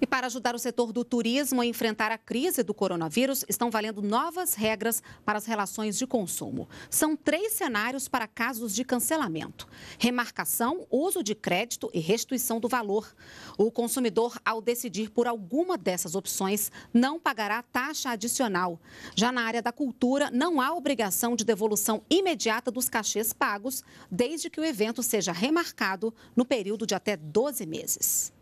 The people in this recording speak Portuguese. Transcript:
E para ajudar o setor do turismo a enfrentar a crise do coronavírus, estão valendo novas regras para as relações de consumo. São três cenários para casos de cancelamento: remarcação, uso de crédito e restituição do valor. O consumidor, ao decidir por alguma dessas opções, não pagará taxa adicional. Já na área da cultura, não há obrigação de devolução imediata dos cachês pagos, desde que o evento seja remarcado no período de até 12 meses.